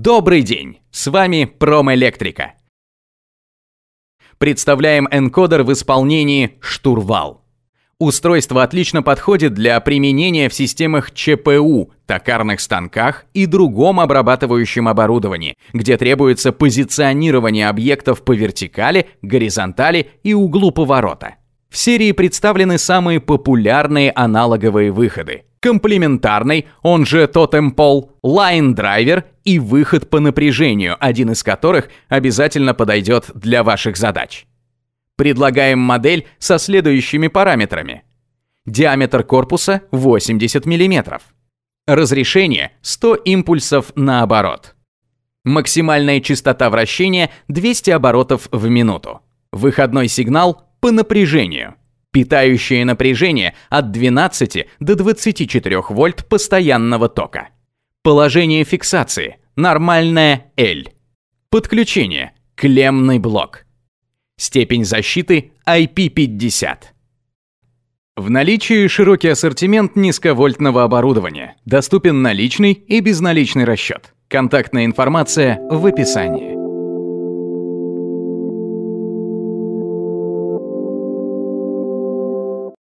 Добрый день! С вами Промэлектрика. Представляем энкодер в исполнении «Штурвал». Устройство отлично подходит для применения в системах ЧПУ, токарных станках и другом обрабатывающем оборудовании, где требуется позиционирование объектов по вертикали, горизонтали и углу поворота. В серии представлены самые популярные аналоговые выходы. Комплементарный, он же тотем пол, лайн-драйвер и выход по напряжению, один из которых обязательно подойдет для ваших задач. Предлагаем модель со следующими параметрами. Диаметр корпуса 80 мм. Разрешение 100 импульсов на оборот. Максимальная частота вращения 200 оборотов в минуту. Выходной сигнал по напряжению. Питающее напряжение от 12 до 24 вольт постоянного тока. Положение фиксации. Нормальное L. Подключение. Клеммный блок. Степень защиты IP50. В наличии широкий ассортимент низковольтного оборудования. Доступен наличный и безналичный расчет. Контактная информация в описании.